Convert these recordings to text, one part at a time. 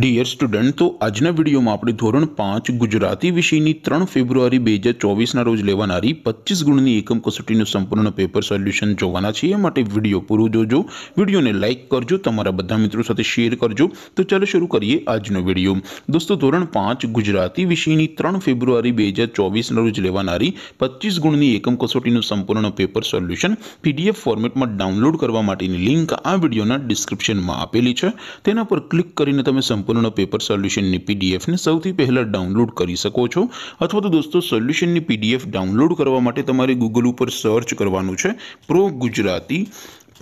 dear student તો આજનો વિડિયોમાં આપણે ધોરણ 5 ગુજરાતી વિષયની 3 ફેબ્રુઆરી 2024 ના રોજ લેવાણારી 25 ગુણની એકમ કસોટીનું સંપૂર્ણ પેપર સોલ્યુશન જોવાના છે માટે વિડિયો પૂરું જોજો વિડિયોને લાઈક કરજો તમારા બધા મિત્રો સાથે શેર કરજો તો ચાલો શરુ કરીએ આજનો વિડિયો દોસ્તો ધોરણ 5 ગુજરાતી વિષયની 3 ફેબ્રુઆરી 2024 ના રોજ લેવાણારી 25 ગુણની એકમ કસોટીનું સંપૂર્ણ પેપર સોલ્યુશન PDF ફોર્મેટમાં ડાઉનલોડ કરવા માટેની લિંક આ વિડિયોના ડિસ્ક્રિપ્શનમાં આપેલી છે તેના પર ક્લિક કરીને તમે સંપૂર્ણ પેપર સોલ્યુશનની પીડીએફને સૌથી પહેલાં ડાઉનલોડ કરી શકો છો અથવા તો દોસ્તો સોલ્યુશનની પીડીએફ ડાઉનલોડ કરવા માટે તમારે ગૂગલ ઉપર સર્ચ કરવાનું છે પ્રો ગુજરાતી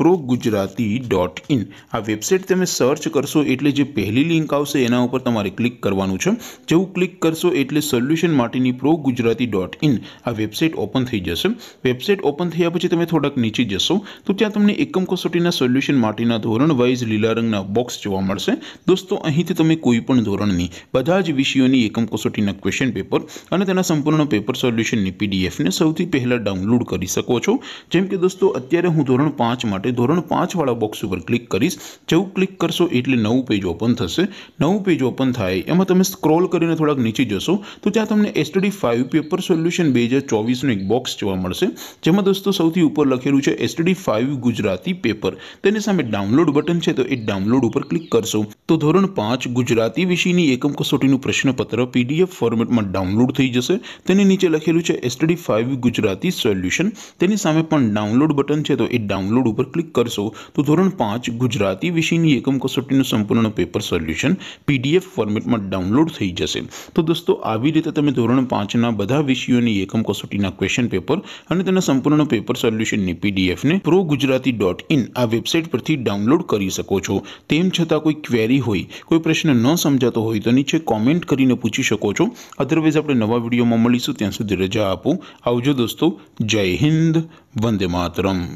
progujarati.in આ વેબસાઈટ તમે સર્ચ કરશો એટલે જે પહેલી લિંક આવશે એના ઉપર તમારે ક્લિક કરવાનું છે જેવું ક્લિક કરશો એટલે સોલ્યુશન માટીની progujarati.in આ વેબસાઈટ ઓપન થઈ જશે વેબસાઈટ ઓપન થઈયા પછી તમે થોડક નીચે જશો તો ત્યાં તમને એકમ કોસોટીના સોલ્યુશન માટીના ધોરણ વાઇઝ લીલા રંગના બોક્સ જોવા મળશે દોસ્તો અહીંથી તમે કોઈપણ ધોરણની બધા જ વિષયોની એકમ કોસોટીના ક્વેશ્ચન પેપર અને તેના સંપૂર્ણનો પેપર સોલ્યુશનની પીડીએફ ને સૌથી પહેલા ડાઉનલોડ કરી શકો છો જેમ કે દોસ્તો અત્યારે હું ધોરણ 5 માં ધોરણ 5 વાળો બોક્સ ઉપર ક્લિક કરશો જેઉ ક્લિક કરશો એટલે નવું પેજ ઓપન થશે નવું પેજ ઓપન થાય એમાં તમે સ્ક્રોલ કરીને થોડક નીચે જશો તો ત્યાં તમને STD 5 પેપર સોલ્યુશન 2024 નો એક બોક્સ જોવા મળશે જેમાં દોસ્તો સૌથી ઉપર લખેલું છે STD 5 ગુજરાતી પેપર તેની સામે ડાઉનલોડ બટન છે તો એ ડાઉનલોડ ઉપર ક્લિક કરશો તો ધોરણ 5 ગુજરાતી વિષયની એકમ કસોટીનું પ્રશ્નપત્ર PDF ફોર્મેટમાં ડાઉનલોડ થઈ જશે તેની નીચે લખેલું છે STD 5 ગુજરાતી સોલ્યુશન તેની સામે પણ ડાઉનલોડ બટન છે તો એ ડાઉનલોડ ઉપર क्लिक करसो तो ધોરણ 5 ગુજરાતી વિષયની એકમ કોસોટીનું સંપૂર્ણનો પેપર સોલ્યુશન પીડીએફ ફોર્મેટમાં ડાઉનલોડ થઈ જશે તો દોસ્તો આવી રીતે તમે ધોરણ 5ના બધા વિષયોની એકમ કોસોટીના ક્વેશ્ચન પેપર અને તેના સંપૂર્ણનો પેપર સોલ્યુશનની પીડીએફ ને પ્રોગુજરાતી.in આ વેબસાઈટ પરથી ડાઉનલોડ કરી શકો છો તેમ છતાં કોઈ ક્વેરી હોય કોઈ પ્રશ્ન ન સમજતો હોય તો નીચે કમેન્ટ કરીને પૂછી શકો છો અધરવાઇઝ આપણે નવા વિડિયોમાં મળીશું ત્યાં સુધી રજા આપું આવજો દોસ્તો જય હિન્દ વંદે માતરમ